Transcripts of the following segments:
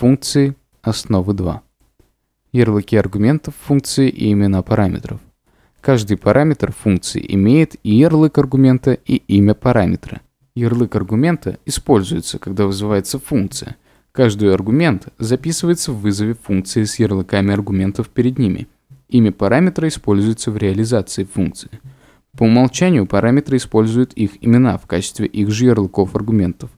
функции основы 2. Ярлыки аргументов функции и имена параметров. Каждый параметр функции имеет и ярлык аргумента, и имя параметра. Ярлык аргумента используется, когда вызывается функция. Каждый аргумент записывается в вызове функции с ярлыками аргументов перед ними. Имя параметра используется в реализации функции. По умолчанию параметры используют их имена в качестве их же ярлыков аргументов.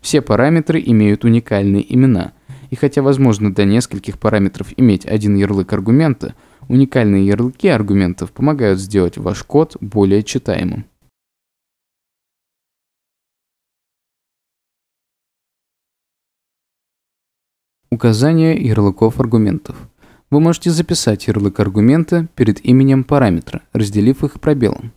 Все параметры имеют уникальные имена – и хотя возможно до нескольких параметров иметь один ярлык аргумента, уникальные ярлыки аргументов помогают сделать ваш код более читаемым. Указание ярлыков аргументов. Вы можете записать ярлык аргумента перед именем параметра, разделив их пробелом.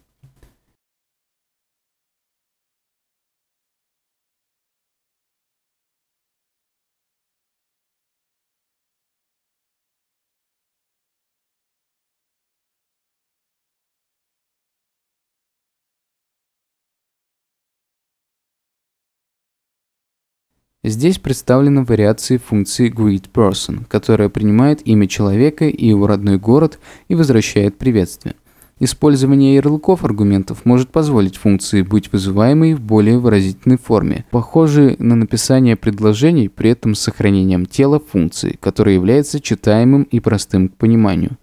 Здесь представлены вариации функции greet_person, которая принимает имя человека и его родной город и возвращает приветствие. Использование ярлыков аргументов может позволить функции быть вызываемой в более выразительной форме, похожей на написание предложений при этом с сохранением тела функции, которое является читаемым и простым к пониманию.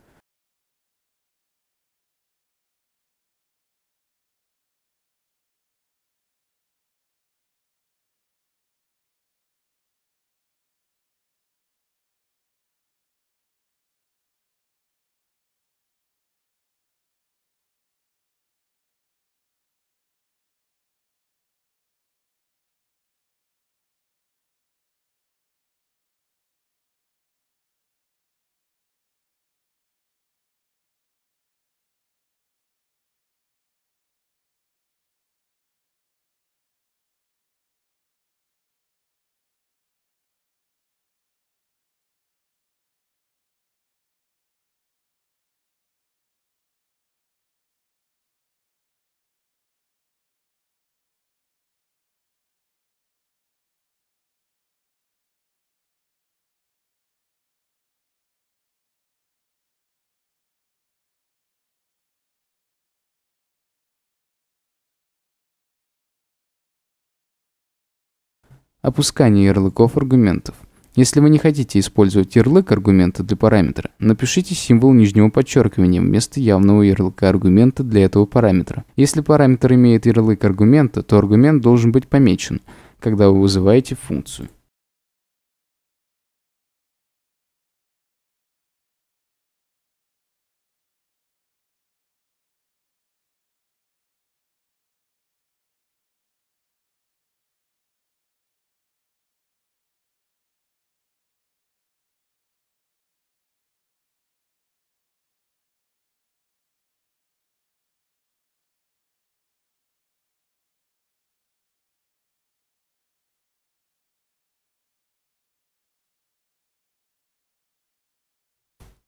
Опускание ярлыков аргументов. Если вы не хотите использовать ярлык аргумента для параметра, напишите символ нижнего подчеркивания вместо явного ярлыка аргумента для этого параметра. Если параметр имеет ярлык аргумента, то аргумент должен быть помечен, когда вы вызываете функцию.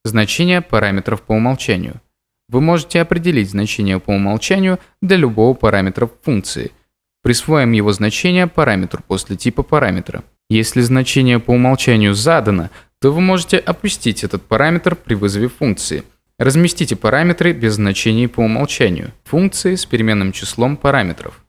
Значение параметров по умолчанию. Вы можете определить значение по умолчанию для любого параметра функции. Присвоим его значение параметру после типа параметра. Если значение по умолчанию задано, то вы можете опустить этот параметр при вызове функции. Разместите параметры без значений по умолчанию. Функции с переменным числом параметров.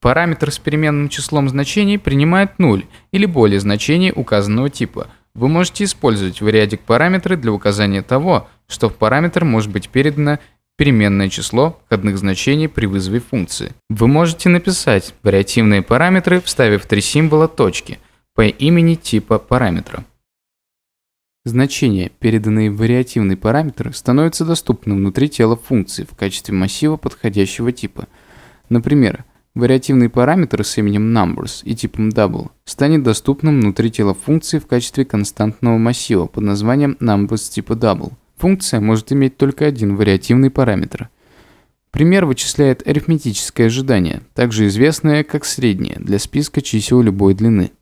Параметр с переменным числом значений принимает 0 или более значений указанного типа. Вы можете использовать в рядик параметры для указания того, что в параметр может быть передано переменное число входных значений при вызове функции. Вы можете написать вариативные параметры, вставив три символа точки по имени типа параметра. Значения, переданные в вариативный параметр, становятся доступны внутри тела функции в качестве массива подходящего типа. Например, Вариативный параметр с именем numbers и типом double станет доступным внутри тела функции в качестве константного массива под названием numbers типа double. Функция может иметь только один вариативный параметр. Пример вычисляет арифметическое ожидание, также известное как среднее для списка чисел любой длины.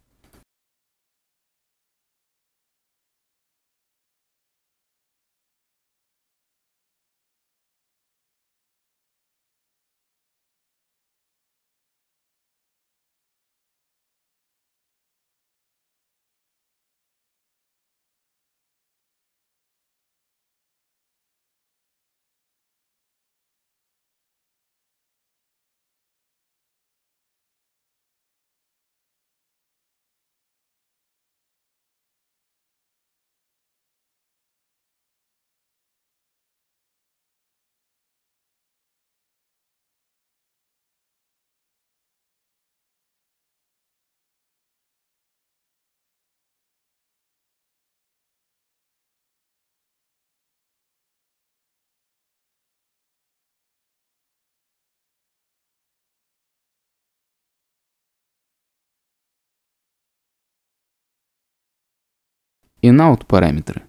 inout параметры.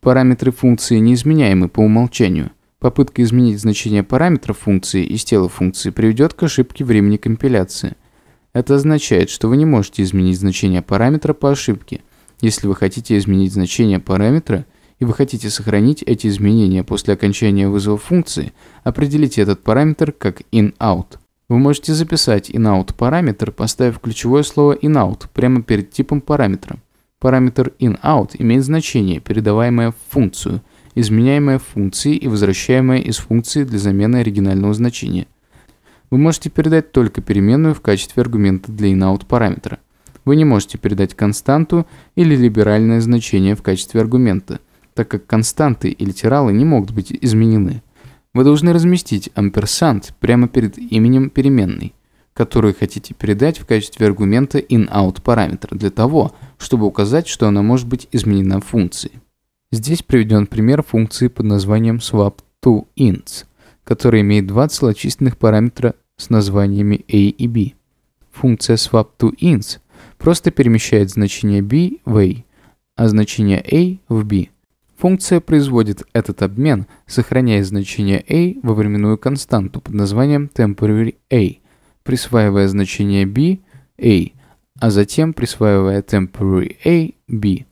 Параметры функции неизменяемы по умолчанию. Попытка изменить значение параметра функции из тела функции приведет к ошибке времени компиляции. Это означает, что вы не можете изменить значение параметра по ошибке. Если вы хотите изменить значение параметра и вы хотите сохранить эти изменения после окончания вызова функции, определите этот параметр как inout. Вы можете записать inout параметр, поставив ключевое слово inout прямо перед типом параметра. Параметр in-out имеет значение, передаваемое в функцию, изменяемое в функции и возвращаемое из функции для замены оригинального значения. Вы можете передать только переменную в качестве аргумента для in-out параметра. Вы не можете передать константу или либеральное значение в качестве аргумента, так как константы и литералы не могут быть изменены. Вы должны разместить ampersand прямо перед именем переменной – которую хотите передать в качестве аргумента in-out параметра для того, чтобы указать, что она может быть изменена функцией. Здесь приведен пример функции под названием swap 2 ints, которая имеет два целочисленных параметра с названиями a и b. Функция swap 2 ints просто перемещает значение b в a, а значение a в b. Функция производит этот обмен, сохраняя значение a во временную константу под названием temporary a, присваивая значение B A, а затем присваивая temporary A B.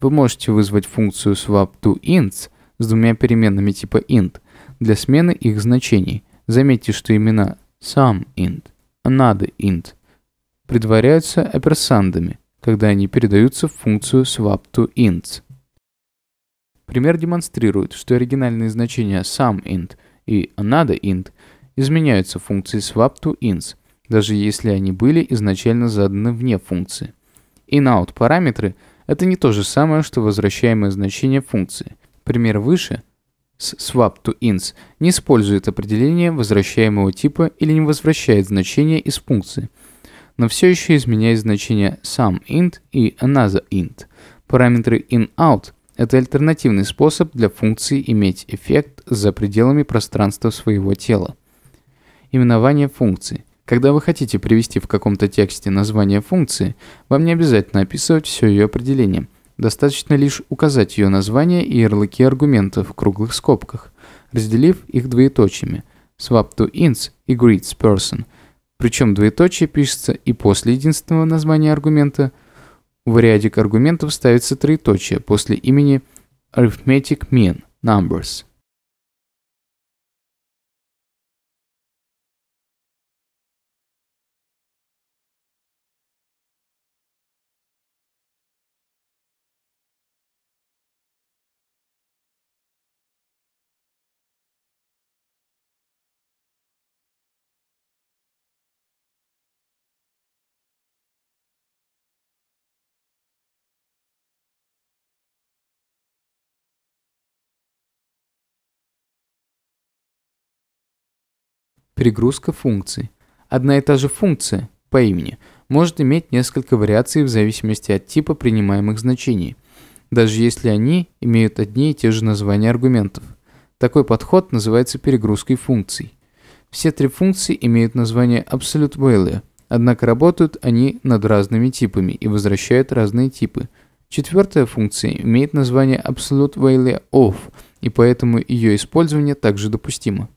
Вы можете вызвать функцию swap to ints с двумя переменными типа int для смены их значений. Заметьте, что имена some int, another int предваряются оперсандами, когда они передаются в функцию swap to ints. Пример демонстрирует, что оригинальные значения some int и another int изменяются функции swap to ins, даже если они были изначально заданы вне функции. In-out параметры – это не то же самое, что возвращаемое значение функции. Пример выше с swap to ins не использует определение возвращаемого типа или не возвращает значение из функции, но все еще изменяет значение some_int и another_int. Параметры in-out – это альтернативный способ для функции иметь эффект за пределами пространства своего тела именование функции. Когда вы хотите привести в каком-то тексте название функции, вам не обязательно описывать все ее определение. Достаточно лишь указать ее название и ярлыки аргументов в круглых скобках, разделив их двоеточиями swap to ints и greets person. Причем двоеточие пишется и после единственного названия аргумента. В рядик аргументов ставится троеточие после имени arithmetic mean numbers – Перегрузка функций. Одна и та же функция по имени может иметь несколько вариаций в зависимости от типа принимаемых значений, даже если они имеют одни и те же названия аргументов. Такой подход называется перегрузкой функций. Все три функции имеют название absolute value, однако работают они над разными типами и возвращают разные типы. Четвертая функция имеет название absolute value of, и поэтому ее использование также допустимо.